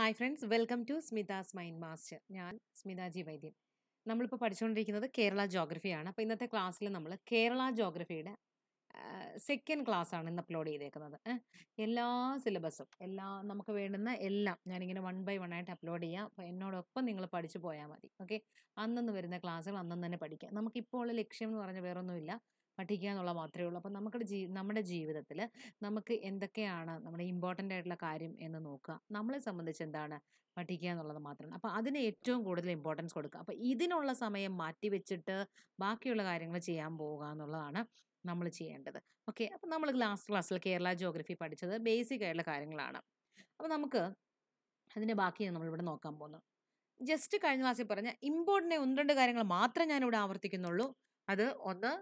hi friends welcome to Smitha's mind master ഞാൻ സ്മിതാജി വൈദ്യൻ നമ്മളിപ്പോൾ പഠിച്ചുകൊണ്ടിരിക്കുന്നത് കേരള ജോഗ്രഫിയാണ് അപ്പോൾ ഇന്നത്തെ ക്ലാസ്സിൽ നമ്മൾ കേരള ജോഗ്രഫിയുടെ സെക്കൻഡ് ക്ലാസ് ആണ് ഇന്ന് അപ്ലോഡ് ചെയ്തേക്കുന്നത് എല്ലാ സിലബസും എല്ലാ നമുക്ക് വേണ്ടുന്ന എല്ലാം ഞാനിങ്ങനെ വൺ ബൈ വൺ ആയിട്ട് അപ്ലോഡ് ചെയ്യാം അപ്പോൾ എന്നോടൊപ്പം നിങ്ങൾ പഠിച്ചു പോയാൽ മതി ഓക്കെ അന്നു വരുന്ന ക്ലാസ്സുകൾ അന്നു തന്നെ പഠിക്കാം നമുക്കിപ്പോൾ ഉള്ള ലക്ഷ്യം എന്ന് പറഞ്ഞാൽ വേറൊന്നുമില്ല പഠിക്കുക എന്നുള്ള മാത്രമേ ഉള്ളൂ അപ്പോൾ നമുക്ക് ജീ നമ്മുടെ ജീവിതത്തിൽ നമുക്ക് എന്തൊക്കെയാണ് നമ്മുടെ ഇമ്പോർട്ടൻ്റ് ആയിട്ടുള്ള കാര്യം എന്ന് നോക്കുക നമ്മളെ സംബന്ധിച്ച് എന്താണ് പഠിക്കുക എന്നുള്ളത് മാത്രമാണ് അപ്പോൾ അതിന് ഏറ്റവും കൂടുതൽ ഇമ്പോർട്ടൻസ് കൊടുക്കുക അപ്പോൾ ഇതിനുള്ള സമയം മാറ്റി വെച്ചിട്ട് ബാക്കിയുള്ള കാര്യങ്ങൾ ചെയ്യാൻ പോവുക എന്നുള്ളതാണ് നമ്മൾ ചെയ്യേണ്ടത് ഓക്കെ അപ്പോൾ നമ്മൾ ലാസ്റ്റ് ക്ലാസ്സിൽ കേരള ജോഗ്രഫി പഠിച്ചത് ബേസിക് ആയിട്ടുള്ള കാര്യങ്ങളാണ് അപ്പോൾ നമുക്ക് അതിൻ്റെ ബാക്കി നമ്മളിവിടെ നോക്കാൻ പോകുന്നു ജസ്റ്റ് കഴിഞ്ഞ ക്ലാസ്സിൽ പറഞ്ഞ ഇമ്പോർട്ടൻ്റ് ഒന്ന് രണ്ട് കാര്യങ്ങൾ മാത്രമേ ഞാനിവിടെ ആവർത്തിക്കുന്നുള്ളൂ അത് ഒന്ന്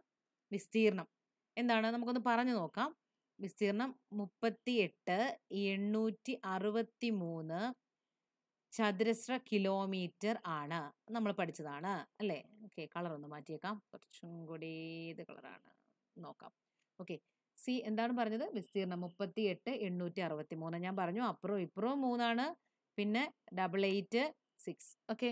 വിസ്തീർണം എന്താണ് നമുക്കൊന്ന് പറഞ്ഞു നോക്കാം വിസ്തീർണം മുപ്പത്തി എട്ട് എണ്ണൂറ്റി അറുപത്തി മൂന്ന് ചതുരശ്ര കിലോമീറ്റർ ആണ് നമ്മൾ പഠിച്ചതാണ് അല്ലേ ഓക്കെ കളർ ഒന്ന് മാറ്റിയേക്കാം കുറച്ചും കൂടി ഇത് കളറാണ് നോക്കാം ഓക്കെ സി എന്താണ് പറഞ്ഞത് വിസ്തീർണം മുപ്പത്തി എട്ട് എണ്ണൂറ്റി അറുപത്തി മൂന്ന് ഞാൻ പറഞ്ഞു അപ്പുറവും ഇപ്പുറവും മൂന്നാണ് പിന്നെ ഡബിൾ എയ്റ്റ് സിക്സ് ഓക്കെ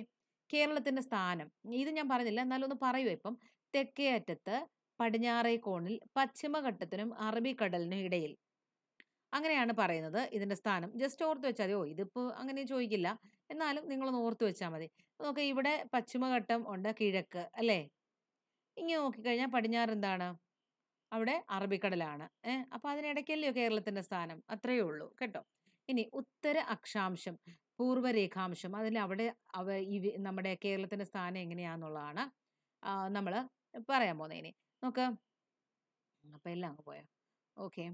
കേരളത്തിൻ്റെ സ്ഥാനം ഇത് ഞാൻ പറഞ്ഞില്ല എന്നാലും ഒന്ന് പറയുമോ ഇപ്പം തെക്കേ അറ്റത്ത് പടിഞ്ഞാറേ കോണിൽ പശ്ചിമഘട്ടത്തിനും അറബിക്കടലിനും ഇടയിൽ അങ്ങനെയാണ് പറയുന്നത് ഇതിൻ്റെ സ്ഥാനം ജസ്റ്റ് ഓർത്ത് വെച്ചാൽ ഓ ഇതിപ്പോൾ അങ്ങനെ ചോദിക്കില്ല എന്നാലും നിങ്ങളൊന്ന് ഓർത്ത് വെച്ചാൽ മതി നോക്ക ഇവിടെ പശ്ചിമഘട്ടം ഉണ്ട് കിഴക്ക് അല്ലേ ഇങ്ങനെ നോക്കിക്കഴിഞ്ഞാൽ പടിഞ്ഞാറ് എന്താണ് അവിടെ അറബിക്കടലാണ് ഏഹ് അപ്പോൾ അതിനിടയ്ക്കല്ലയോ കേരളത്തിൻ്റെ സ്ഥാനം അത്രയേ ഉള്ളൂ കേട്ടോ ഇനി ഉത്തര അക്ഷാംശം പൂർവരേഖാംശം അതിൽ അവിടെ അവ ഈ നമ്മുടെ കേരളത്തിൻ്റെ സ്ഥാനം എങ്ങനെയാണെന്നുള്ളതാണ് നമ്മൾ പറയാൻ പോകുന്നത് ഇനി നോക്ക് അപ്പം എല്ലാം അങ്ങ് പോയോ ഓക്കെ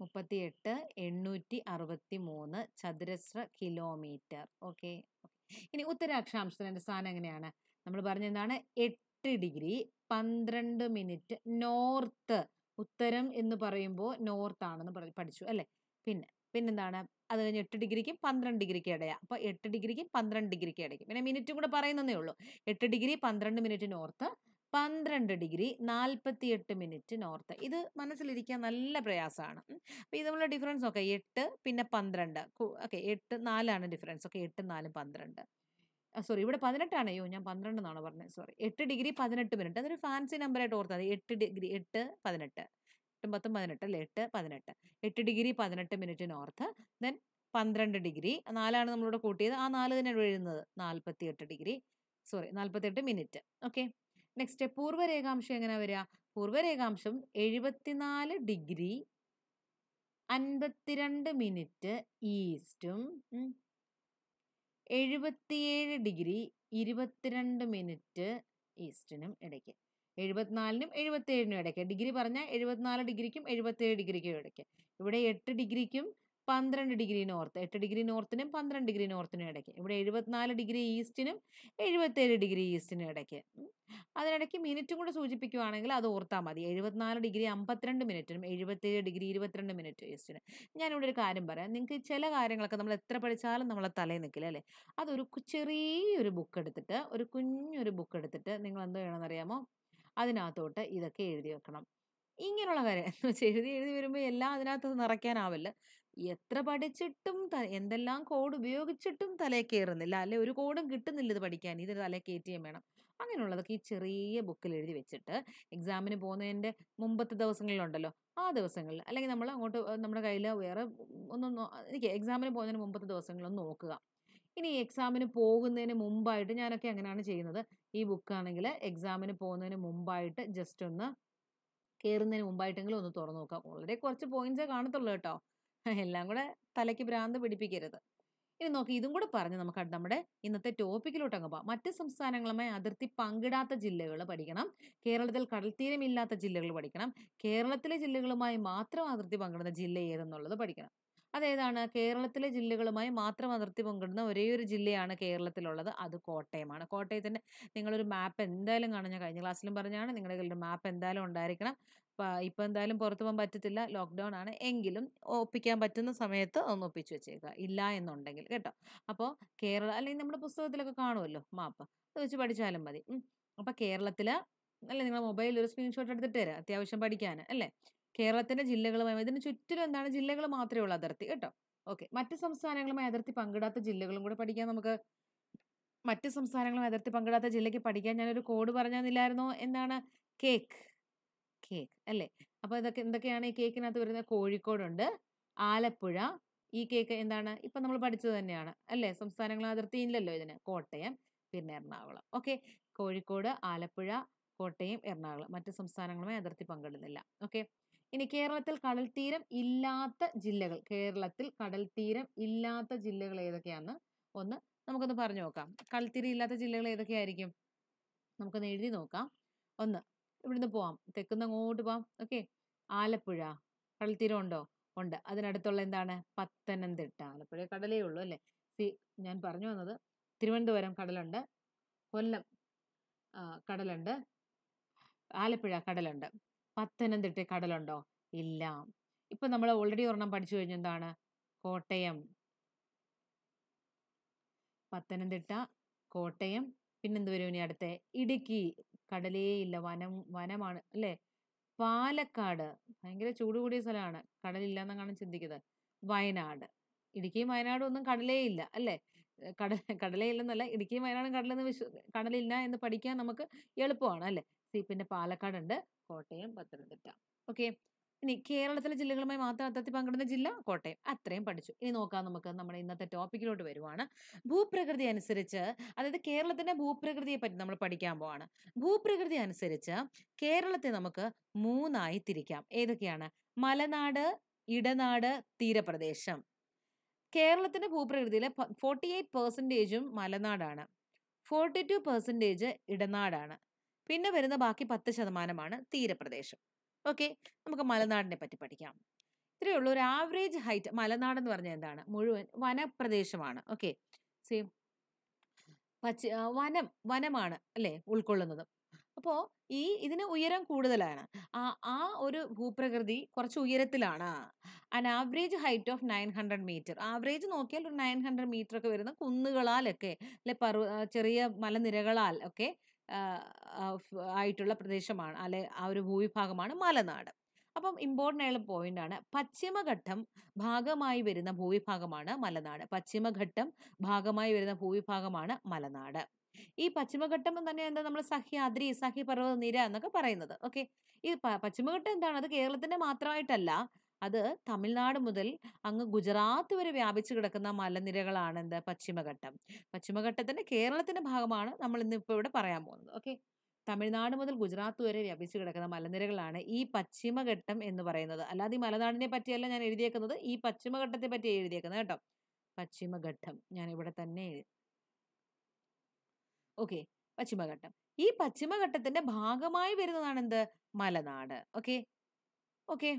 മുപ്പത്തി എട്ട് എണ്ണൂറ്റി അറുപത്തി മൂന്ന് ചതുരശ്ര കിലോമീറ്റർ ഓക്കെ ഇനി ഉത്തരാക്ഷാംശത്തിൻ്റെ സ്ഥാനം എങ്ങനെയാണ് നമ്മൾ പറഞ്ഞെന്താണ് എട്ട് ഡിഗ്രി പന്ത്രണ്ട് മിനിറ്റ് നോർത്ത് ഉത്തരം എന്ന് പറയുമ്പോൾ നോർത്ത് ആണെന്ന് പഠിച്ചു അല്ലേ പിന്നെ പിന്നെന്താണ് അത് കഴിഞ്ഞ് എട്ട് ഡിഗ്രിക്കും പന്ത്രണ്ട് ഡിഗ്രിക്ക് ഇടയാ അപ്പോൾ എട്ട് ഡിഗ്രിക്കും പന്ത്രണ്ട് ഡിഗ്രിക്ക് ഇടയ്ക്ക് പിന്നെ മിനിറ്റും കൂടെ പറയുന്നതേ ഉള്ളൂ എട്ട് ഡിഗ്രി പന്ത്രണ്ട് മിനിറ്റ് നോർത്ത് പന്ത്രണ്ട് ഡിഗ്രി നാൽപ്പത്തിയെട്ട് മിനിറ്റ് നോർത്ത് ഇത് മനസ്സിലിരിക്കാൻ നല്ല പ്രയാസമാണ് അപ്പോൾ ഇതുപോലെ ഡിഫറൻസ് നോക്കാം എട്ട് പിന്നെ പന്ത്രണ്ട് ഓക്കെ എട്ട് നാലാണ് ഡിഫറൻസ് ഓക്കെ എട്ട് നാലും പന്ത്രണ്ട് സോറി ഇവിടെ പതിനെട്ടാണ് അയ്യോ ഞാൻ പന്ത്രണ്ട് എന്നാണ് പറഞ്ഞത് സോറി എട്ട് ഡിഗ്രി പതിനെട്ട് മിനിറ്റ് അതൊരു ഫാൻസി നമ്പറായിട്ട് ഓർത്താൽ മതി എട്ട് ഡിഗ്രി എട്ട് പതിനെട്ട് എട്ടും പത്തും പതിനെട്ട് അല്ലേ എട്ട് പതിനെട്ട് എട്ട് ഡിഗ്രി പതിനെട്ട് മിനിറ്റ് നോർത്ത് ദെൻ പന്ത്രണ്ട് ഡിഗ്രി നാലാണ് നമ്മളിവിടെ കൂട്ടിയത് ആ നാല് തന്നെ എഴുതുന്നത് നാൽപ്പത്തി എട്ട് ഡിഗ്രി സോറി നാൽപ്പത്തി എട്ട് മിനിറ്റ് ഓക്കെ നെക്സ്റ്റ് പൂർവ്വരേഖാംശം എങ്ങനെ വരിക പൂർവ്വരേഖാംശം എഴുപത്തിനാല് ഡിഗ്രി അൻപത്തിരണ്ട് മിനിറ്റ് ഈസ്റ്റും എഴുപത്തിയേഴ് ഡിഗ്രി ഇരുപത്തിരണ്ട് മിനിറ്റ് ഈസ്റ്റിനും ഇടയ്ക്ക് എഴുപത്തിനാലിനും എഴുപത്തി ഏഴിനും ഇടയ്ക്ക് ഡിഗ്രി പറഞ്ഞാൽ എഴുപത്തിനാല് ഡിഗ്രിക്കും എഴുപത്തി ഏഴ് ഡിഗ്രിക്കും ഇടയ്ക്ക് ഇവിടെ എട്ട് ഡിഗ്രിക്കും പന്ത്രണ്ട് ഡിഗ്രി നോർത്ത് എട്ട് ഡിഗ്രി നോർത്തിനും പന്ത്രണ്ട് ഡിഗ്രി നോർത്തിനും ഇടയ്ക്ക് ഇവിടെ എഴുപത്തിനാല് ഡിഗ്രി ഈസ്റ്റിനും എഴുപത്തേഴ് ഡിഗ്രി ഈസ്റ്റിനും ഇടയ്ക്ക് അതിനിടയ്ക്ക് മിനിറ്റും കൂടെ സൂചിപ്പിക്കുവാണെങ്കിൽ അത് ഓർത്താൽ മതി എഴുപത്തിനാല് ഡിഗ്രി അമ്പത്തിരണ്ട് മിനിറ്റിനും എഴുപത്തേഴ് ഡിഗ്രി ഇരുപത്തിരണ്ട് മിനിറ്റ് ഈസ്റ്റിനും ഞാനിവിടെ ഒരു കാര്യം പറയാം നിങ്ങൾക്ക് ചില കാര്യങ്ങളൊക്കെ നമ്മൾ എത്ര പഠിച്ചാലും നമ്മളെ തലയിൽ നിൽക്കില്ല അല്ലേ അതൊരു ചെറിയൊരു ബുക്ക് എടുത്തിട്ട് ഒരു കുഞ്ഞൊരു ബുക്ക് എടുത്തിട്ട് നിങ്ങൾ എന്തോ വേണമെന്നറിയാമോ അതിനകത്തോട്ട് ഇതൊക്കെ എഴുതി വെക്കണം ഇങ്ങനെയുള്ള കാര്യം എന്ന് വെച്ചാൽ എഴുതി എഴുതി വരുമ്പോൾ എല്ലാം അതിനകത്ത് നിറയ്ക്കാനാവില്ല എത്ര പഠിച്ചിട്ടും എന്തെല്ലാം കോഡ് ഉപയോഗിച്ചിട്ടും തലേ കയറുന്നില്ല അല്ലെ ഒരു കോഡും കിട്ടുന്നില്ല ഇത് പഠിക്കാൻ ഇത് തലേ കയറ്റിയും വേണം അങ്ങനെയുള്ളതൊക്കെ ഈ ചെറിയ ബുക്കിൽ എഴുതി വെച്ചിട്ട് എക്സാമിന് പോകുന്നതിൻ്റെ മുമ്പത്തെ ദിവസങ്ങളിലുണ്ടല്ലോ ആ ദിവസങ്ങളിൽ അല്ലെങ്കിൽ നമ്മൾ അങ്ങോട്ട് നമ്മുടെ കയ്യിൽ വേറെ ഒന്നും എനിക്ക് എക്സാമിന് പോകുന്നതിന് മുമ്പത്തെ ദിവസങ്ങളൊന്ന് നോക്കുക ഇനി എക്സാമിന് പോകുന്നതിന് മുമ്പായിട്ട് ഞാനൊക്കെ അങ്ങനെയാണ് ചെയ്യുന്നത് ഈ ബുക്കാണെങ്കിൽ എക്സാമിന് പോകുന്നതിന് മുമ്പായിട്ട് ജസ്റ്റ് ഒന്ന് കയറുന്നതിന് മുമ്പായിട്ടെങ്കിലും ഒന്ന് തുറന്നു നോക്കാം വളരെ കുറച്ച് പോയിന്റ്സേ കാണത്തുള്ളൂ കേട്ടോ എല്ലാം കൂടെ തലയ്ക്ക് ഭ്രാന്ത് പിടിപ്പിക്കരുത് ഇനി നോക്കി ഇതും കൂടെ പറഞ്ഞ് നമുക്ക് നമ്മുടെ ഇന്നത്തെ ടോപ്പിക്കിലോട്ട് അങ്ങ് പോകാം മറ്റ് സംസ്ഥാനങ്ങളുമായി അതിർത്തി പങ്കിടാത്ത ജില്ലകൾ പഠിക്കണം കേരളത്തിൽ കടൽത്തീരമില്ലാത്ത ജില്ലകൾ പഠിക്കണം കേരളത്തിലെ ജില്ലകളുമായി മാത്രം അതിർത്തി പങ്കിടുന്ന ജില്ല ഏതെന്നുള്ളത് പഠിക്കണം അതേതാണ് കേരളത്തിലെ ജില്ലകളുമായി മാത്രം അതിർത്തി പങ്കിടുന്ന ഒരേ ഒരു ജില്ലയാണ് കേരളത്തിലുള്ളത് അത് കോട്ടയമാണ് കോട്ടയത്തിൻ്റെ നിങ്ങളൊരു മാപ്പ് എന്തായാലും കാണും ഞാൻ കഴിഞ്ഞ ക്ലാസ്സിലും പറഞ്ഞാണ് നിങ്ങളുടെ കയ്യിലൊരു മാപ്പ് എന്തായാലും ഉണ്ടായിരിക്കണം ഇപ്പം എന്തായാലും പുറത്തു പോകാൻ പറ്റത്തില്ല ലോക്ക്ഡൗൺ ആണ് എങ്കിലും ഒപ്പിക്കാൻ പറ്റുന്ന സമയത്ത് ഒന്ന് ഒപ്പിച്ചു വെച്ചേക്കുക ഇല്ല എന്നുണ്ടെങ്കിൽ കേട്ടോ അപ്പോൾ കേരള അല്ലെങ്കിൽ നമ്മുടെ പുസ്തകത്തിലൊക്കെ കാണുമല്ലോ മാപ്പ് അത് വെച്ച് പഠിച്ചാലും മതി അപ്പം കേരളത്തിൽ അല്ലേ നിങ്ങൾ മൊബൈലിൽ ഒരു സ്ക്രീൻഷോട്ട് എടുത്തിട്ട് തരാം അത്യാവശ്യം പഠിക്കാൻ അല്ലേ കേരളത്തിൻ്റെ ജില്ലകളുമായി ഇതിന് ചുറ്റിലും എന്താണ് ജില്ലകൾ മാത്രമേ ഉള്ളൂ അതിർത്തി കേട്ടോ ഓക്കെ മറ്റ് സംസ്ഥാനങ്ങളുമായി അതിർത്തി പങ്കിടാത്ത ജില്ലകളും കൂടെ പഠിക്കാൻ നമുക്ക് മറ്റ് സംസ്ഥാനങ്ങളും അതിർത്തി പങ്കിടാത്ത ജില്ലയ്ക്ക് പഠിക്കാൻ ഞാനൊരു കോഡ് പറഞ്ഞാന്നില്ലായിരുന്നോ എന്താണ് കേക്ക് കേക്ക് അല്ലേ അപ്പോൾ ഇതൊക്കെ എന്തൊക്കെയാണ് ഈ കേക്കിനകത്ത് വരുന്നത് കോഴിക്കോടുണ്ട് ആലപ്പുഴ ഈ കേക്ക് എന്താണ് ഇപ്പം നമ്മൾ പഠിച്ചത് തന്നെയാണ് അല്ലേ സംസ്ഥാനങ്ങൾ അതിർത്തി ഇല്ലല്ലോ ഇതിന് കോട്ടയം പിന്നെ എറണാകുളം ഓക്കെ കോഴിക്കോട് ആലപ്പുഴ കോട്ടയം എറണാകുളം മറ്റ് സംസ്ഥാനങ്ങളുമായി അതിർത്തി പങ്കിടുന്നില്ല ഓക്കെ ഇനി കേരളത്തിൽ കടൽ തീരം ഇല്ലാത്ത ജില്ലകൾ കേരളത്തിൽ കടൽ തീരം ഇല്ലാത്ത ജില്ലകൾ ഏതൊക്കെയാണെന്ന് ഒന്ന് നമുക്കൊന്ന് പറഞ്ഞു നോക്കാം കടൽ തീരം ഇല്ലാത്ത ജില്ലകൾ ഏതൊക്കെയായിരിക്കും നമുക്കൊന്ന് എഴുതി നോക്കാം ഒന്ന് ഇവിടുന്ന് പോവാം തെക്കുന്ന് അങ്ങോട്ട് പോവാം ഓക്കെ ആലപ്പുഴ കടൽത്തീരം ഉണ്ടോ ഉണ്ട് അതിനടുത്തുള്ള എന്താണ് പത്തനംതിട്ട ആലപ്പുഴ കടലേ ഉള്ളൂ അല്ലേ സി ഞാൻ പറഞ്ഞു വന്നത് തിരുവനന്തപുരം കടലുണ്ട് കൊല്ലം കടലുണ്ട് ആലപ്പുഴ കടലുണ്ട് പത്തനംതിട്ട കടലുണ്ടോ ഇല്ല ഇപ്പം നമ്മൾ ഓൾറെഡി ഒരെണ്ണം പഠിച്ചു കഴിഞ്ഞെന്താണ് കോട്ടയം പത്തനംതിട്ട കോട്ടയം പിന്നെന്ത് വരും ഇനി അടുത്ത ഇടുക്കി കടലേ ഇല്ല വനം വനമാണ് അല്ലേ പാലക്കാട് ഭയങ്കര ചൂട് കൂടിയ സ്ഥലമാണ് കടലില്ല എന്നാണ് ചിന്തിക്കുന്നത് വയനാട് ഇടുക്കിയും വയനാടും ഒന്നും കടലേ ഇല്ല അല്ലേ കട കടലേ ഇല്ലെന്നല്ല ഇടുക്കിയും വയനാടും കടലെന്ന് വിശ്വ കടലില്ല എന്ന് പഠിക്കാൻ നമുക്ക് എളുപ്പമാണ് അല്ലേ സി പിന്നെ ഉണ്ട് കോട്ടയം പത്തനംതിട്ട ഓക്കെ ഇനി കേരളത്തിലെ ജില്ലകളുമായി മാത്രം അതിർത്തി പങ്കിടുന്ന ജില്ല കോട്ടയം അത്രയും പഠിച്ചു ഇനി നോക്കാം നമുക്ക് നമ്മുടെ ഇന്നത്തെ ടോപ്പിക്കിലോട്ട് വരുവാണ് ഭൂപ്രകൃതി അനുസരിച്ച് അതായത് കേരളത്തിന്റെ ഭൂപ്രകൃതിയെ പറ്റി നമ്മൾ പഠിക്കാൻ പോവാണ് ഭൂപ്രകൃതി അനുസരിച്ച് കേരളത്തെ നമുക്ക് മൂന്നായി തിരിക്കാം ഏതൊക്കെയാണ് മലനാട് ഇടനാട് തീരപ്രദേശം കേരളത്തിന്റെ ഭൂപ്രകൃതിയിലെ ഫോർട്ടി എയ്റ്റ് പെർസെൻറ്റേജും മലനാടാണ് ഫോർട്ടി ടു പെർസെൻറ്റേജ് ഇടനാടാണ് പിന്നെ വരുന്ന ബാക്കി പത്ത് ശതമാനമാണ് തീരപ്രദേശം ഓക്കെ നമുക്ക് മലനാടിനെ പറ്റി പഠിക്കാം ഇത്രയേ ഉള്ളൂ ഒരു ആവറേജ് ഹൈറ്റ് മലനാട് എന്ന് പറഞ്ഞാൽ എന്താണ് മുഴുവൻ വനപ്രദേശമാണ് ഓക്കെ സെയിം പച്ച വനം വനമാണ് അല്ലേ ഉൾക്കൊള്ളുന്നത് അപ്പോൾ ഈ ഇതിന് ഉയരം കൂടുതലാണ് ആ ആ ഒരു ഭൂപ്രകൃതി കുറച്ച് ഉയരത്തിലാണ് an average height of nine hundred metre average നോക്കിയാൽ ഒരു നയൻ ഹൺഡ്രഡ് മീറ്റർ ഒക്കെ വരുന്ന കുന്നുകളാലൊക്കെ അല്ലെ പർവ ചെറിയ മലനിരകളാൽ ഒക്കെ ആയിട്ടുള്ള പ്രദേശമാണ് അല്ലെ ആ ഒരു ഭൂവിഭാഗമാണ് മലനാട് അപ്പം ഇമ്പോർട്ടൻ്റ് ആയുള്ള പോയിന്റ് ആണ് പശ്ചിമഘട്ടം ഭാഗമായി വരുന്ന ഭൂവിഭാഗമാണ് മലനാട് പശ്ചിമഘട്ടം ഭാഗമായി വരുന്ന ഭൂവിഭാഗമാണ് മലനാട് ഈ പശ്ചിമഘട്ടം തന്നെ എന്താ നമ്മൾ സഹ്യാദ്രി സഹ്യപർവ്വത നിര എന്നൊക്കെ പറയുന്നത് ഓക്കെ ഈ പശ്ചിമഘട്ടം എന്താണ് അത് കേരളത്തിന്റെ മാത്രമായിട്ടല്ല അത് തമിഴ്നാട് മുതൽ അങ്ങ് ഗുജറാത്ത് വരെ വ്യാപിച്ചു കിടക്കുന്ന മലനിരകളാണ് എന്ത് പശ്ചിമഘട്ടം പശ്ചിമഘട്ടത്തിന്റെ കേരളത്തിന്റെ ഭാഗമാണ് നമ്മൾ ഇന്ന് ഇപ്പൊ ഇവിടെ പറയാൻ പോകുന്നത് ഓക്കെ തമിഴ്നാട് മുതൽ ഗുജറാത്ത് വരെ വ്യാപിച്ചു കിടക്കുന്ന മലനിരകളാണ് ഈ പശ്ചിമഘട്ടം എന്ന് പറയുന്നത് അല്ലാതെ ഈ മലനാടിനെ പറ്റിയല്ല ഞാൻ എഴുതിയേക്കുന്നത് ഈ പശ്ചിമഘട്ടത്തെ പറ്റി എഴുതിയേക്കുന്നത് കേട്ടോ പശ്ചിമഘട്ടം ഞാൻ ഇവിടെ തന്നെ ഓക്കെ പശ്ചിമഘട്ടം ഈ പശ്ചിമഘട്ടത്തിന്റെ ഭാഗമായി വരുന്നതാണ് എന്ത് മലനാട് ഓക്കെ ഓക്കെ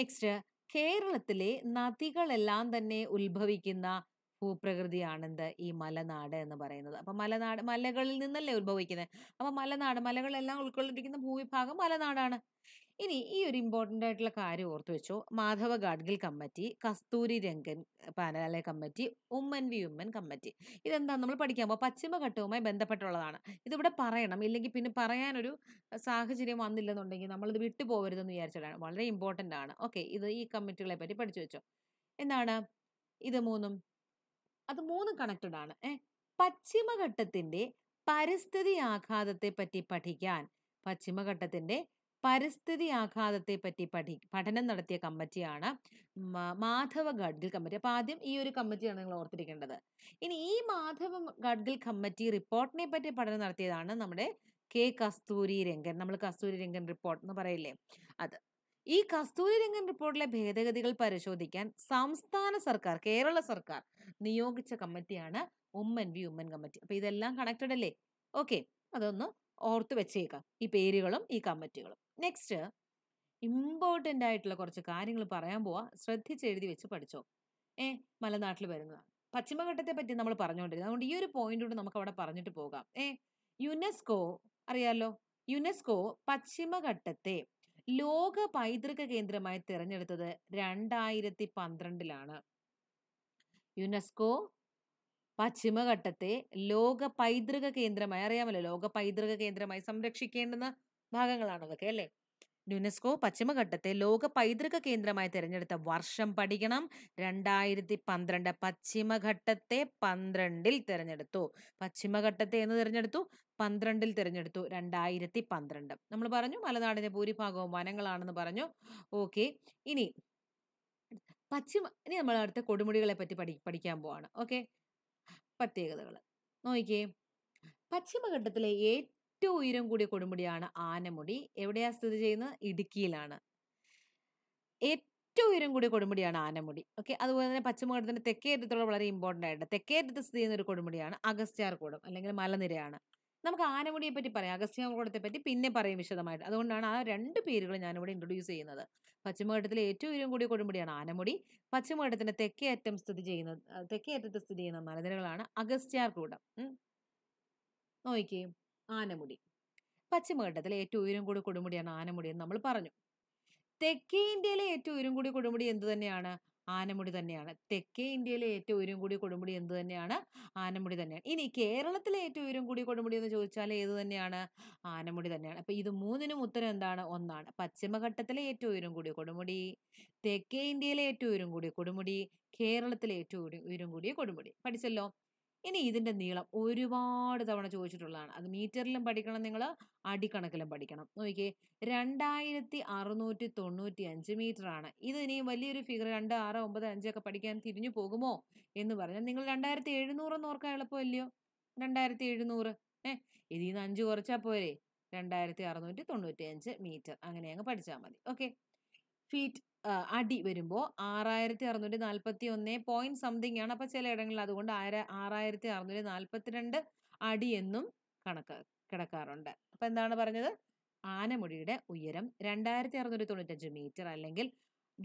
നെക്സ്റ്റ് കേരളത്തിലെ നദികളെല്ലാം തന്നെ ഉത്ഭവിക്കുന്ന ഭൂപ്രകൃതിയാണെന്ത് ഈ മലനാട് എന്ന് പറയുന്നത് അപ്പൊ മലനാട് മലകളിൽ നിന്നല്ലേ ഉത്ഭവിക്കുന്നത് അപ്പൊ മലനാട് മലകളെല്ലാം ഉൾക്കൊള്ളിരിക്കുന്ന ഭൂവിഭാഗം മലനാടാണ് ഇനി ഈ ഒരു ഇമ്പോർട്ടൻ്റ് ആയിട്ടുള്ള കാര്യം ഓർത്തു വെച്ചോ മാധവ ഗാഡ്ഗിൽ കമ്മിറ്റി കസ്തൂരി രംഗൻ പാനലാലയ committee Oommen V Oommen committee ഇതെന്താ നമ്മൾ പഠിക്കാൻ പോകുക പശ്ചിമഘട്ടവുമായി ബന്ധപ്പെട്ടുള്ളതാണ് ഇതിവിടെ പറയണം ഇല്ലെങ്കിൽ പിന്നെ പറയാനൊരു സാഹചര്യം വന്നില്ലെന്നുണ്ടെങ്കിൽ നമ്മളിത് വിട്ടുപോകരുതെന്ന് വിചാരിച്ചിട്ടാണ് വളരെ ഇമ്പോർട്ടൻ്റ് ആണ് ഓക്കെ ഇത് ഈ കമ്മിറ്റികളെ പറ്റി പഠിച്ചു വെച്ചോ എന്താണ് ഇത് മൂന്നും അത് മൂന്നും കണക്റ്റഡ് ആണ് ഏഹ് പശ്ചിമഘട്ടത്തിൻ്റെ പരിസ്ഥിതി ആഘാതത്തെ പറ്റി പഠിക്കാൻ പശ്ചിമഘട്ടത്തിൻ്റെ പരിസ്ഥിതി ആഘാതത്തെ പറ്റി പഠി പഠനം നടത്തിയ കമ്മിറ്റിയാണ് മാധവ ഗഡ്ഗിൽ കമ്മിറ്റി അപ്പോൾ ആദ്യം ഈ ഒരു കമ്മിറ്റിയാണ് നിങ്ങൾ ഓർത്തിരിക്കേണ്ടത് ഇനി ഈ മാധവ ഗഡ്ഗിൽ കമ്മിറ്റി റിപ്പോർട്ടിനെ പറ്റി പഠനം നടത്തിയതാണ് നമ്മുടെ കെ കസ്തൂരി രംഗൻ നമ്മൾ കസ്തൂരി രംഗൻ റിപ്പോർട്ട് എന്ന് പറയില്ലേ അത് ഈ കസ്തൂരി രംഗൻ റിപ്പോർട്ടിലെ ഭേദഗതികൾ പരിശോധിക്കാൻ സംസ്ഥാന സർക്കാർ കേരള സർക്കാർ നിയോഗിച്ച കമ്മിറ്റിയാണ് ഉമ്മൻ വി ഉമ്മൻ കമ്മിറ്റി അപ്പൊ ഇതെല്ലാം കണക്റ്റഡ് അല്ലേ ഓക്കെ അതൊന്ന് ഓർത്ത് വെച്ചേക്കാം ഈ പേരുകളും ഈ കമ്മിറ്റികളും നെക്സ്റ്റ് ഇമ്പോർട്ടൻ്റ് ആയിട്ടുള്ള കുറച്ച് കാര്യങ്ങൾ പറയാൻ പോവാ ശ്രദ്ധിച്ച് എഴുതി വെച്ച് പഠിച്ചോ ഏ മലനാട്ടിൽ വരുന്നതാണ് പശ്ചിമഘട്ടത്തെ പറ്റി നമ്മൾ പറഞ്ഞുകൊണ്ടിരുന്നത് അതുകൊണ്ട് ഈ ഒരു പോയിന്റ് കൊണ്ട് നമുക്ക് അവിടെ പറഞ്ഞിട്ട് പോകാം ഏ യുനെസ്കോ അറിയാലോ യുനെസ്കോ പശ്ചിമഘട്ടത്തെ ലോക പൈതൃക കേന്ദ്രമായി തിരഞ്ഞെടുത്തത് രണ്ടായിരത്തി പന്ത്രണ്ടിലാണ് യുനെസ്കോ പശ്ചിമഘട്ടത്തെ ലോക പൈതൃക കേന്ദ്രമായി അറിയാമല്ലോ ലോക പൈതൃക കേന്ദ്രമായി സംരക്ഷിക്കേണ്ടെന്ന് ഭാഗങ്ങളാണ് അതൊക്കെ അല്ലേ യുനെസ്കോ പശ്ചിമഘട്ടത്തെ ലോക പൈതൃക കേന്ദ്രമായി തിരഞ്ഞെടുത്ത വർഷം പഠിക്കണം രണ്ടായിരത്തി പന്ത്രണ്ട് പശ്ചിമഘട്ടത്തെ പന്ത്രണ്ടിൽ തിരഞ്ഞെടുത്തു പശ്ചിമഘട്ടത്തെ എന്ന് തിരഞ്ഞെടുത്തു പന്ത്രണ്ടിൽ തിരഞ്ഞെടുത്തു രണ്ടായിരത്തി പന്ത്രണ്ട് നമ്മൾ പറഞ്ഞു മലനാടിന്റെ ഭൂരിഭാഗവും വനങ്ങളാണെന്ന് പറഞ്ഞു ഓക്കെ ഇനി പശ്ചിമ ഇനി നമ്മൾ അടുത്ത കൊടുമുടികളെ പറ്റി പഠി പഠിക്കാൻ പോവാണ് ഓക്കെ പ്രത്യേകതകൾ നോക്കിയേ പശ്ചിമഘട്ടത്തിലെ ഏറ്റവും ഏറ്റവും ഉയരം കൂടിയ കൊടുമുടിയാണ് ആനമുടി എവിടെയാ സ്ഥിതി ചെയ്യുന്നത് ഇടുക്കിയിലാണ് ഏറ്റവും ഉയരം കൂടിയ കൊടുമുടിയാണ് ആനമുടി ഓക്കെ അതുപോലെ തന്നെ പശ്ചിമഘട്ടത്തിന്റെ തെക്കേ അറ്റത്തോളം വളരെ ഇമ്പോർട്ടൻ്റ് ആയിട്ട് തെക്കേ അറ്റത്ത് സ്ഥിതി ചെയ്യുന്ന ഒരു കൊടുമുടിയാണ് അഗസ്ത്യാർകൂടം അല്ലെങ്കിൽ മലനിരയാണ് നമുക്ക് ആനമുടിയെ പറ്റി പറയാം അഗസ്ത്യാർകൂടത്തെ പറ്റി പിന്നെ പറയും വിശദമായിട്ട് അതുകൊണ്ടാണ് ആ രണ്ട് പേരുകൾ ഞാനിവിടെ ഇൻട്രൊഡ്യൂസ് ചെയ്യുന്നത് പശ്ചിമഘട്ടത്തിലെ ഏറ്റവും ഉയരം കൂടിയ കൊടുമുടിയാണ് ആനമുടി പശ്ചിമഘട്ടത്തിന്റെ തെക്കേ അറ്റം സ്ഥിതി ചെയ്യുന്ന തെക്കേ അറ്റത്ത് സ്ഥിതി ചെയ്യുന്ന മലനിരകളാണ് അഗസ്ത്യാർകൂടം നോക്കിയേ ആനമുടി പശ്ചിമഘട്ടത്തിലെ ഏറ്റവും ഉയരം കൂടി കൊടുമുടിയാണ് ആനമുടി എന്ന് നമ്മൾ പറഞ്ഞു തെക്കേ ഇന്ത്യയിലെ ഏറ്റവും ഉയരം കൂടി കൊടുമുടി എന്തു തന്നെയാണ് ആനമുടി തന്നെയാണ് തെക്കേ ഇന്ത്യയിലെ ഏറ്റവും ഉയരം കൂടി കൊടുമുടി എന്ത് തന്നെയാണ് ആനമുടി തന്നെയാണ് ഇനി കേരളത്തിലെ ഏറ്റവും ഉയരം കൂടി കൊടുമുടി എന്ന് ചോദിച്ചാൽ ഏത് തന്നെയാണ് ആനമുടി തന്നെയാണ് അപ്പൊ ഇത് മൂന്നിനും ഉത്തരം എന്താണ് ഒന്നാണ് പശ്ചിമഘട്ടത്തിലെ ഏറ്റവും ഉയരം കൂടിയ കൊടുമുടി തെക്കേ ഇന്ത്യയിലെ ഏറ്റവും ഉയരം കൂടിയ കൊടുമുടി കേരളത്തിലെ ഏറ്റവും ഉയരം കൂടിയ കൊടുമുടി പഠിച്ചല്ലോ ഇനി ഇതിൻ്റെ നീളം ഒരുപാട് തവണ ചോദിച്ചിട്ടുള്ളതാണ് അത് മീറ്ററിലും പഠിക്കണം നിങ്ങൾ അടിക്കണക്കിലും പഠിക്കണം നോക്കിയേ രണ്ടായിരത്തി അറുന്നൂറ്റി തൊണ്ണൂറ്റി അഞ്ച് മീറ്ററാണ് ഇത് ഇനി വലിയൊരു ഫിഗർ രണ്ട് ആറ് ഒമ്പത് അഞ്ചൊക്കെ പഠിക്കാൻ തിരിഞ്ഞു പോകുമോ എന്ന് പറഞ്ഞാൽ നിങ്ങൾ രണ്ടായിരത്തി എഴുന്നൂറെന്ന് ഓർക്കാൻ എളുപ്പമല്ലയോ രണ്ടായിരത്തി എഴുന്നൂറ് ഏഹ് ഇതിൽ നിന്ന് അഞ്ച് കുറച്ചാൽ പോരെ രണ്ടായിരത്തി അറുന്നൂറ്റി തൊണ്ണൂറ്റി അഞ്ച് മീറ്റർ അങ്ങനെ അങ്ങ് പഠിച്ചാൽ മതി ഓക്കെ ഫീറ്റ് അടി വരുമ്പോൾ ആറായിരത്തി അറുന്നൂറ്റി നാൽപ്പത്തി ഒന്ന് പോയിന്റ് സംതിങ് ആണ് അപ്പോൾ ചിലയിടങ്ങളിൽ അതുകൊണ്ട് ആയിര ആറായിരത്തി അറുന്നൂറ്റി നാൽപ്പത്തിരണ്ട് അടി എന്നും കണക്ക് കിടക്കാറുണ്ട് അപ്പൊ എന്താണ് പറഞ്ഞത് ആനമുടിയുടെ ഉയരം രണ്ടായിരത്തി അറുന്നൂറ്റി തൊണ്ണൂറ്റഞ്ച് മീറ്റർ അല്ലെങ്കിൽ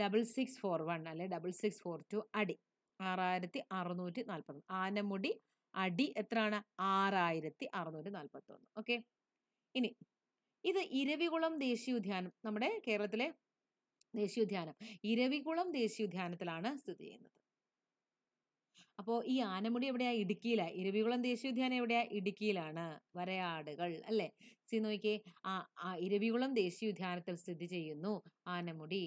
ഡബിൾ സിക്സ് ഫോർ വൺ അല്ലെ ഡബിൾ സിക്സ് ഫോർ ടു അടി ആറായിരത്തി അറുന്നൂറ്റി നാൽപ്പത്തി ആനമുടി അടി എത്രയാണ് ആറായിരത്തി അറുന്നൂറ്റി നാൽപ്പത്തി ഒന്ന് ഓക്കെ ഇനി ഇത് ഇരവികുളം ദേശീയ ഉദ്യാനം നമ്മുടെ കേരളത്തിലെ ദേശീയോദ്യാനം ഇരവികുളം ദേശീയോദ്യാനത്തിലാണ് സ്ഥിതി ചെയ്യുന്നത് അപ്പോൾ ഈ ആനമുടി എവിടെയാ ഇടുക്കിയിലാണ് ഇരവികുളം ദേശീയോദ്യാനം എവിടെയാ ഇടുക്കിയിലാണ് വരയാടുകൾ അല്ലേ സി നോക്കിയേ ആ ഇരവികുളം ദേശീയോദ്യാനത്തിൽ സ്ഥിതി ചെയ്യുന്നു ആനമുടി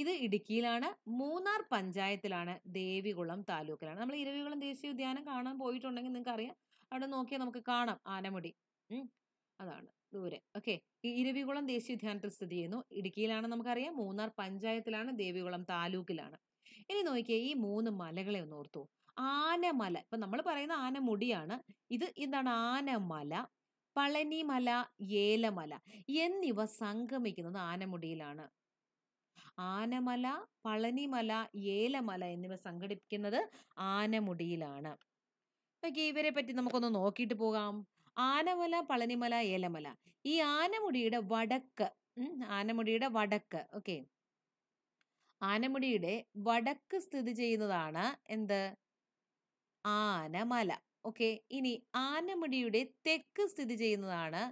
ഇത് ഇടുക്കിയിലാണ് മൂന്നാർ പഞ്ചായത്തിലാണ് ദേവികുളം താലൂക്കിലാണ് നമ്മൾ ഇരവികുളം ദേശീയോദ്യാനം കാണാൻ പോയിട്ടുണ്ടെങ്കിൽ നിങ്ങൾക്ക് അറിയാം അവിടെ നോക്കിയാൽ നമുക്ക് കാണാം ആനമുടി അതാണ് ദൂരെ ഓക്കെ ഈ ഇരവികുളം ദേശീയ ഉദ്യാനത്തിൽ സ്ഥിതി ചെയ്യുന്നു ഇടുക്കിയിലാണ് നമുക്കറിയാം മൂന്നാർ പഞ്ചായത്തിലാണ് ദേവികുളം താലൂക്കിലാണ് ഇനി നോക്കിയേ ഈ മൂന്ന് മലകളെ ഒന്ന് ഓർത്തു ആനമല ഇപ്പൊ നമ്മൾ പറയുന്ന ആനമുടിയാണ് ഇത് എന്താണ് ആനമല പളനിമല ഏലമല എന്നിവ സംഗമിക്കുന്നത് ആനമുടിയിലാണ് ആനമല പളനിമല ഏലമല എന്നിവ സംഘടിപ്പിക്കുന്നത് ആനമുടിയിലാണ് ഇവരെ പറ്റി നമുക്കൊന്ന് നോക്കിയിട്ട് പോകാം ആനമല പളനിമല ഏലമല ഈ ആനമുടിയുടെ വടക്ക് ആനമുടിയുടെ വടക്ക് ഓക്കെ ആനമുടിയുടെ വടക്ക് സ്ഥിതി ചെയ്യുന്നതാണ് എന്ത് ആനമല ഓക്കെ ഇനി ആനമുടിയുടെ തെക്ക് സ്ഥിതി ചെയ്യുന്നതാണ്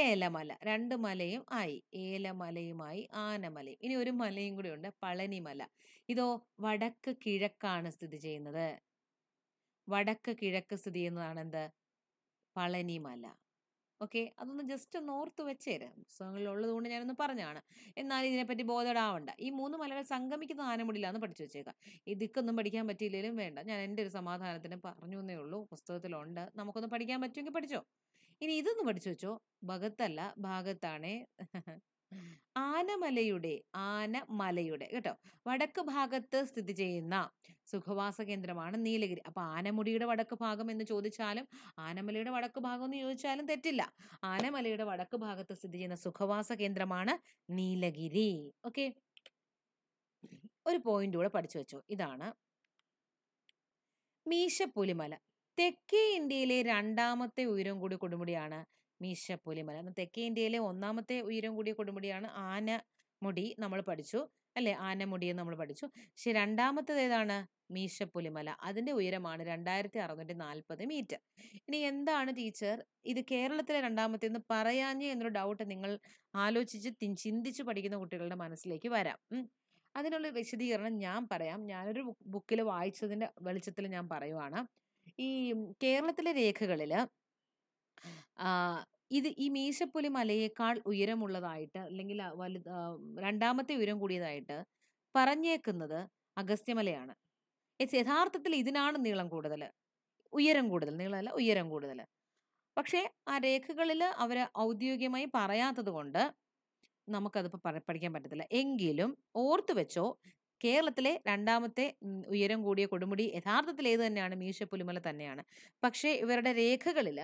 ഏലമല രണ്ട് മലയും ആയി ഏലമലയുമായി ആനമലയും ഇനി ഒരു മലയും കൂടി ഉണ്ട് പളനിമല ഇതോ വടക്ക് കിഴക്കാണ് സ്ഥിതി ചെയ്യുന്നത് വടക്ക് കിഴക്ക് സ്ഥിതി ചെയ്യുന്നതാണ് എന്ത് പളനിമല ഓക്കെ അതൊന്ന് ജസ്റ്റ് ഒന്ന് ഓർത്ത് വെച്ചേര് പുസ്തകങ്ങളിൽ കൊണ്ട് ഞാനൊന്ന് പറഞ്ഞതാണ് എന്നാൽ ഇതിനെപ്പറ്റി ബോധടാവണ്ട ഈ മൂന്ന് മലകൾ സംഗമിക്കുന്ന ആനമുടിയിലാന്ന് പഠിച്ചു വെച്ചേക്കാം ഇതിക്കൊന്നും പഠിക്കാൻ പറ്റിയില്ലെങ്കിലും വേണ്ട ഞാൻ എൻ്റെ ഒരു സമാധാനത്തിന് പറഞ്ഞു എന്നേ ഉള്ളൂ പുസ്തകത്തിലുണ്ട് നമുക്കൊന്ന് പഠിക്കാൻ പറ്റുമെങ്കിൽ പഠിച്ചോ ഇനി ഇതൊന്ന് പഠിച്ചു വെച്ചോ ഭഗത്തല്ല ഭാഗത്താണേ ആനമലയുടെ ആനമലയുടെ കേട്ടോ വടക്ക് ഭാഗത്ത് സ്ഥിതി ചെയ്യുന്ന സുഖവാസ കേന്ദ്രമാണ് നീലഗിരി അപ്പൊ ആനമുടിയുടെ വടക്ക് ഭാഗം എന്ന് ചോദിച്ചാലും ആനമലയുടെ വടക്ക് ഭാഗം എന്ന് ചോദിച്ചാലും തെറ്റില്ല ആനമലയുടെ വടക്ക് ഭാഗത്ത് സ്ഥിതി ചെയ്യുന്ന സുഖവാസ കേന്ദ്രമാണ് നീലഗിരി ഓക്കെ ഒരു പോയിന്റ് കൂടെ പഠിച്ചു വെച്ചു ഇതാണ് മീശപ്പുലിമല തെക്കേ ഇന്ത്യയിലെ രണ്ടാമത്തെ ഉയരം കൂടി കൊടുമുടിയാണ് മീശപ്പുലിമല തെക്കേ ഇന്ത്യയിലെ ഒന്നാമത്തെ ഉയരം കൂടിയ കൊടുമുടിയാണ് ആനമുടി നമ്മൾ പഠിച്ചു അല്ലേ ആനമുടി എന്ന് നമ്മൾ പഠിച്ചു പക്ഷെ രണ്ടാമത്തത് ഏതാണ് മീശപ്പുലിമല അതിന്റെ ഉയരമാണ് രണ്ടായിരത്തി അറുന്നൂറ്റി നാൽപ്പത് മീറ്റർ ഇനി എന്താണ് ടീച്ചർ ഇത് കേരളത്തിലെ രണ്ടാമത്തെ എന്ന് പറയാഞ്ഞു എന്നൊരു ഡൗട്ട് നിങ്ങൾ ആലോചിച്ച് ചിന്തിച്ച് പഠിക്കുന്ന കുട്ടികളുടെ മനസ്സിലേക്ക് വരാം അതിനുള്ള വിശദീകരണം ഞാൻ പറയാം ഞാനൊരു ബുക്കിൽ വായിച്ചതിന്റെ വെളിച്ചത്തിൽ ഞാൻ പറയുവാണ് ഈ കേരളത്തിലെ രേഖകളിൽ ഇത് ഈ മീശപ്പുലി മലയേക്കാൾ ഉയരമുള്ളതായിട്ട് അല്ലെങ്കിൽ വലു രണ്ടാമത്തെ ഉയരം കൂടിയതായിട്ട് പറഞ്ഞേക്കുന്നത് അഗസ്ത്യമലയാണ് യഥാർത്ഥത്തിൽ ഇതിനാണ് നീളം കൂടുതൽ ഉയരം കൂടുതൽ നീളമല്ല ഉയരം കൂടുതൽ പക്ഷേ ആ രേഖകളിൽ അവർ ഔദ്യോഗികമായി പറയാത്തത് കൊണ്ട് നമുക്കതിപ്പോൾ പഠിക്കാൻ പറ്റത്തില്ല എങ്കിലും ഓർത്തു വെച്ചോ കേരളത്തിലെ രണ്ടാമത്തെ ഉയരം കൂടിയ കൊടുമുടി യഥാർത്ഥത്തിൽ ഏത് തന്നെയാണ് മീശപ്പുലിമല തന്നെയാണ് പക്ഷേ ഇവരുടെ രേഖകളിൽ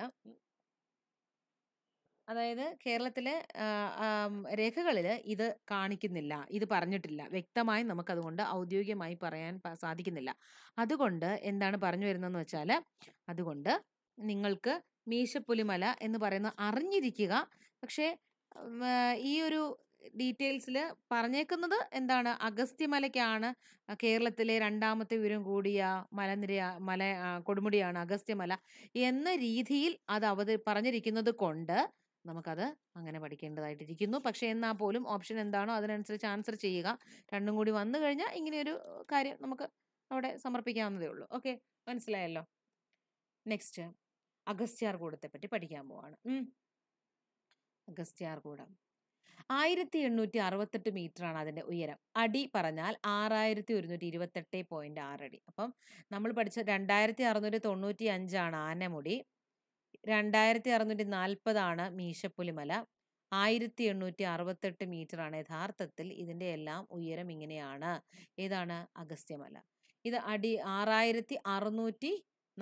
അതായത് കേരളത്തിലെ രേഖകളിൽ ഇത് കാണിക്കുന്നില്ല ഇത് പറഞ്ഞിട്ടില്ല വ്യക്തമായി നമുക്കതുകൊണ്ട് ഔദ്യോഗികമായി പറയാൻ സാധിക്കുന്നില്ല അതുകൊണ്ട് എന്താണ് പറഞ്ഞു വരുന്നതെന്ന് വെച്ചാൽ അതുകൊണ്ട് നിങ്ങൾക്ക് മീശപ്പുലിമല എന്ന് പറയുന്ന അറിഞ്ഞിരിക്കുക പക്ഷേ ഈ ഒരു ഡീറ്റെയിൽസിൽ പറഞ്ഞേക്കുന്നത് എന്താണ് അഗസ്ത്യമലയ്ക്കാണ് കേരളത്തിലെ രണ്ടാമത്തെ ഉയരം കൂടിയ മലനിര മല കൊടുമുടിയാണ് അഗസ്ത്യമല എന്ന രീതിയിൽ അത് അവത് പറഞ്ഞിരിക്കുന്നത് കൊണ്ട് നമുക്കത് അങ്ങനെ പഠിക്കേണ്ടതായിട്ടിരിക്കുന്നു പക്ഷേ എന്നാൽ പോലും ഓപ്ഷൻ എന്താണോ അതിനനുസരിച്ച് ആൻസർ ചെയ്യുക രണ്ടും കൂടി വന്നു കഴിഞ്ഞാൽ ഇങ്ങനെയൊരു കാര്യം നമുക്ക് അവിടെ സമർപ്പിക്കാവുന്നതേ ഉള്ളൂ ഓക്കെ മനസ്സിലായല്ലോ നെക്സ്റ്റ് അഗസ്ത്യാർ കൂടത്തെ പറ്റി പഠിക്കാൻ പോവാണ് അഗസ്ത്യാർ കൂടം ആയിരത്തി എണ്ണൂറ്റി അറുപത്തെട്ട് മീറ്റർ ആണ് അതിൻ്റെ ഉയരം അടി പറഞ്ഞാൽ ആറായിരത്തി ഒരുന്നൂറ്റി ഇരുപത്തെട്ട് പോയിൻറ്റ് ആറ് അടി അപ്പം നമ്മൾ പഠിച്ച രണ്ടായിരത്തി അറുന്നൂറ്റി തൊണ്ണൂറ്റി അഞ്ചാണ് ആനമുടി രണ്ടായിരത്തി അറുന്നൂറ്റി നാൽപ്പതാണ് മീശപ്പുലിമല ആയിരത്തി എണ്ണൂറ്റി അറുപത്തെട്ട് മീറ്ററാണ് യഥാർത്ഥത്തിൽ ഇതിൻ്റെ എല്ലാം ഉയരം ഇങ്ങനെയാണ് ഏതാണ് അഗസ്ത്യമല ഇത് അടി ആറായിരത്തി അറുന്നൂറ്റി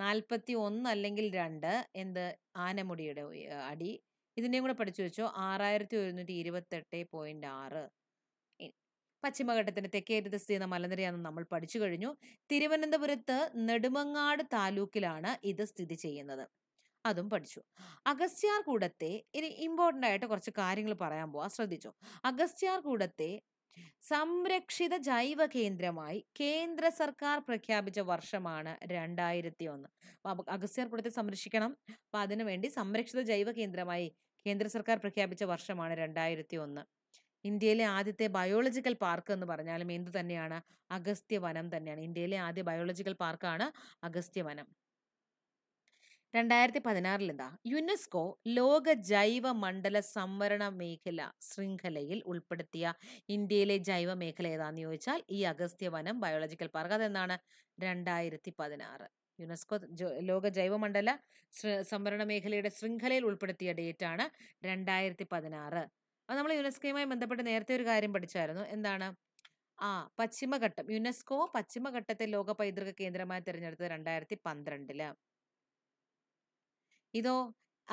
നാൽപ്പത്തി ഒന്ന് അല്ലെങ്കിൽ രണ്ട് എന്ത് ആനമുടിയുടെ അടി ഇതിൻ്റെയും കൂടെ പഠിച്ചു വെച്ചോ ആറായിരത്തി ഒരുന്നൂറ്റി ഇരുപത്തെട്ട് പോയിന്റ് ആറ് പശ്ചിമഘട്ടത്തിന്റെ തെക്കേറ്റത്ത് സ്ഥിതി ചെയ്യുന്ന മലനിരയാണെന്ന് നമ്മൾ പഠിച്ചു കഴിഞ്ഞു തിരുവനന്തപുരത്ത് നെടുമങ്ങാട് താലൂക്കിലാണ് ഇത് സ്ഥിതി ചെയ്യുന്നത് അതും പഠിച്ചു അഗസ്ത്യാർ കൂടത്തെ ഇനി ഇമ്പോർട്ടൻ്റ് ആയിട്ട് കുറച്ച് കാര്യങ്ങൾ പറയാൻ പോവാ ശ്രദ്ധിച്ചു അഗസ്ത്യാർ കൂടത്തെ സംരക്ഷിത ജൈവ കേന്ദ്രമായി കേന്ദ്ര സർക്കാർ പ്രഖ്യാപിച്ച വർഷമാണ് രണ്ടായിരത്തി ഒന്ന് അഗസ്ത്യാർ കൂടത്തെ സംരക്ഷിക്കണം അപ്പം അതിനുവേണ്ടി സംരക്ഷിത ജൈവ കേന്ദ്രമായി കേന്ദ്ര സർക്കാർ പ്രഖ്യാപിച്ച വർഷമാണ് രണ്ടായിരത്തി ഒന്ന് ഇന്ത്യയിലെ ആദ്യത്തെ ബയോളജിക്കൽ പാർക്ക് എന്ന് പറഞ്ഞാലും എന്തു തന്നെയാണ് അഗസ്ത്യവനം തന്നെയാണ് ഇന്ത്യയിലെ ആദ്യ ബയോളജിക്കൽ പാർക്കാണ് അഗസ്ത്യവനം രണ്ടായിരത്തി പതിനാറിലെന്താ യുനെസ്കോ ലോക ജൈവ മണ്ഡല സംവരണ മേഖല ശൃംഖലയിൽ ഉൾപ്പെടുത്തിയ ഇന്ത്യയിലെ ജൈവ മേഖല ഏതാണെന്ന് ചോദിച്ചാൽ ഈ അഗസ്ത്യ വനം ബയോളജിക്കൽ പാർക്ക് അതെന്നാണ് രണ്ടായിരത്തി പതിനാറ് യുനെസ്കോ ലോക ജൈവമണ്ഡല സംവരണ മേഖലയുടെ ശൃംഖലയിൽ ഉൾപ്പെടുത്തിയ ഡേറ്റ് ആണ് രണ്ടായിരത്തി പതിനാറ് അപ്പൊ നമ്മൾ യുനെസ്കോയുമായി ബന്ധപ്പെട്ട് നേരത്തെ ഒരു കാര്യം പഠിച്ചായിരുന്നു എന്താണ് ആ പശ്ചിമഘട്ടം യുനെസ്കോ പശ്ചിമഘട്ടത്തെ ലോക പൈതൃക കേന്ദ്രമായി തിരഞ്ഞെടുത്തത് രണ്ടായിരത്തി പന്ത്രണ്ടില് ഇതോ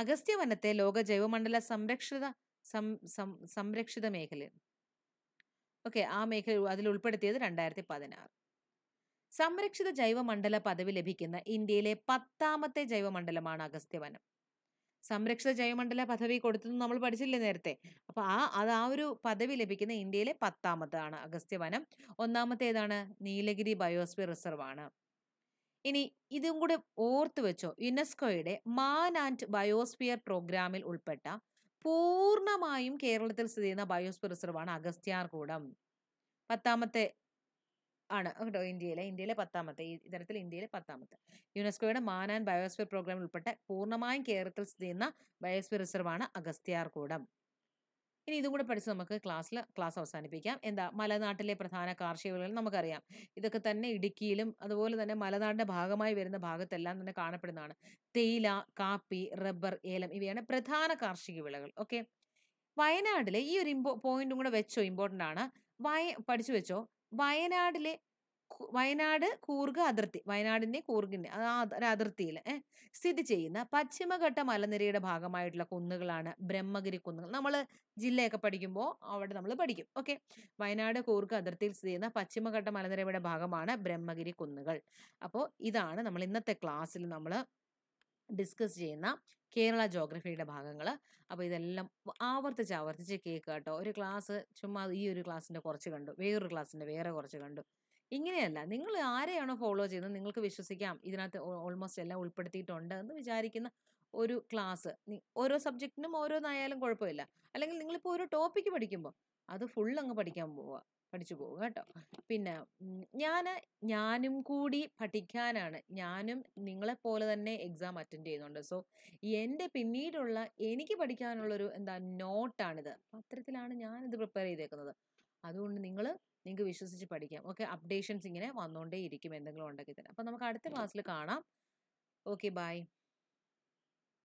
അഗസ്ത്യവനത്തെ ലോക ജൈവമണ്ഡല സംരക്ഷിത സംരക്ഷിത മേഖല ഓക്കെ ആ മേഖല അതിൽ ഉൾപ്പെടുത്തിയത് രണ്ടായിരത്തി പതിനാറ് സംരക്ഷിത ജൈവമണ്ഡല പദവി ലഭിക്കുന്ന ഇന്ത്യയിലെ പത്താമത്തെ ജൈവമണ്ഡലമാണ് അഗസ്ത്യവനം സംരക്ഷിത ജൈവമണ്ഡല പദവി കൊടുത്തെന്ന് നമ്മൾ പഠിച്ചില്ലേ നേരത്തെ അപ്പൊ ആ അത് ആ ഒരു പദവി ലഭിക്കുന്ന ഇന്ത്യയിലെ പത്താമത്താണ് അഗസ്ത്യവനം ഒന്നാമത്തേതാണ് നീലഗിരി ബയോസ്ഫിയർ റിസർവ് ആണ് ഇനി ഇതും കൂടെ ഓർത്തു വെച്ചോ യുനെസ്കോയുടെ മാൻ ആൻഡ് ബയോസ്ഫിയർ പ്രോഗ്രാമിൽ ഉൾപ്പെട്ട പൂർണ്ണമായും കേരളത്തിൽ സ്ഥിതി ചെയ്യുന്ന ബയോസ്ഫിയർ റിസർവാണ് അഗസ്ത്യാർകൂടം പത്താമത്തെ ആണ് കേട്ടോ ഇന്ത്യയിലെ ഇന്ത്യയിലെ പത്താമത്തെ ഈ തരത്തിൽ ഇന്ത്യയിലെ പത്താമത്തെ യുനെസ്കോയുടെ മാൻ ആൻഡ് ബയോസ്ഫിയർ പ്രോഗ്രാമിൽ ഉൾപ്പെട്ട പൂർണ്ണമായും കേരളത്തിൽ സ്ഥിതി ചെയ്യുന്ന ബയോസ്ഫിയർ റിസർവാണ് അഗസ്ത്യാർകൂടം ഇനി ഇതും കൂടെ പഠിച്ച് നമുക്ക് ക്ലാസ്സിൽ ക്ലാസ് അവസാനിപ്പിക്കാം എന്താ മലനാട്ടിലെ പ്രധാന കാർഷിക വിളകൾ നമുക്കറിയാം ഇതൊക്കെ തന്നെ ഇടുക്കിയിലും അതുപോലെ തന്നെ മലനാടിൻ്റെ ഭാഗമായി വരുന്ന ഭാഗത്തെല്ലാം തന്നെ കാണപ്പെടുന്നതാണ് തേയില കാപ്പി റബ്ബർ ഏലം ഇവയാണ് പ്രധാന കാർഷിക വിളകൾ ഓക്കെ വയനാട്ടിലെ ഈ ഒരു ഇമ്പോ പോയിന്റും കൂടെ വെച്ചോ ഇമ്പോർട്ടൻ്റ് ആണ് വയ പഠിച്ചു വെച്ചോ വയനാട്ടിലെ വയനാട് കൂർഗ് അതിർത്തി വയനാടിൻ്റെ കൂർഗിൻ്റെ ആ അതിർത്തിയിൽ സ്ഥിതി ചെയ്യുന്ന പശ്ചിമഘട്ട മലനിരയുടെ ഭാഗമായിട്ടുള്ള കുന്നുകളാണ് ബ്രഹ്മഗിരി കുന്നുകൾ നമ്മൾ ജില്ലയൊക്കെ പഠിക്കുമ്പോൾ അവിടെ നമ്മൾ പഠിക്കും ഓക്കെ വയനാട് കൂർഗ് അതിർത്തിയിൽ സ്ഥിതി ചെയ്യുന്ന പശ്ചിമഘട്ട മലനിരയുടെ ഭാഗമാണ് ബ്രഹ്മഗിരി കുന്നുകൾ അപ്പോൾ ഇതാണ് നമ്മൾ ഇന്നത്തെ ക്ലാസ്സിൽ നമ്മൾ ഡിസ്കസ് ചെയ്യുന്ന കേരള ജോഗ്രഫിയുടെ ഭാഗങ്ങൾ അപ്പോൾ ഇതെല്ലാം ആവർത്തിച്ച് ആവർത്തിച്ച് കേൾക്കുക കേട്ടോ ഒരു ക്ലാസ് ചുമ്മാ ഈ ഒരു ക്ലാസ്സിൻ്റെ കുറച്ച് കണ്ടു വേറൊരു ക്ലാസ്സിൻ്റെ വേറെ കുറച്ച് കണ്ടു ഇങ്ങനെയല്ല നിങ്ങൾ ആരെയാണോ ഫോളോ ചെയ്യുന്നത് നിങ്ങൾക്ക് വിശ്വസിക്കാം ഇതിനകത്ത് ഓൾമോസ്റ്റ് എല്ലാം ഉൾപ്പെടുത്തിയിട്ടുണ്ട് എന്ന് വിചാരിക്കുന്ന ഒരു ക്ലാസ് ഓരോ സബ്ജക്റ്റിനും ഓരോന്നായാലും കുഴപ്പമില്ല അല്ലെങ്കിൽ നിങ്ങളിപ്പോൾ ഓരോ ടോപ്പിക്ക് പഠിക്കുമ്പോൾ അത് ഫുൾ അങ്ങ് പഠിക്കാൻ പോവുക പഠിച്ചു പോവുക കേട്ടോ പിന്നെ ഞാൻ ഞാനും കൂടി പഠിക്കാനാണ് ഞാനും നിങ്ങളെപ്പോലെ തന്നെ എക്സാം അറ്റൻഡ് ചെയ്യുന്നുണ്ട് സോ എൻ്റെ പിന്നീടുള്ള എനിക്ക് പഠിക്കാനുള്ളൊരു എന്താ നോട്ടാണിത് അത്തരത്തിലാണ് ഞാനിത് പ്രിപ്പയർ ചെയ്തേക്കുന്നത് അതുകൊണ്ട് നിങ്ങൾ നിങ്ങൾക്ക് വിശ്വസിച്ച് പഠിക്കാം ഓക്കെ അപ്ഡേഷൻസ് ഇങ്ങനെ വന്നുകൊണ്ടേയിരിക്കും എന്തെങ്കിലും ഉണ്ടെങ്കിൽ തന്നെ അപ്പോൾ നമുക്ക് അടുത്ത ക്ലാസ്സിൽ കാണാം ഓക്കെ ബൈ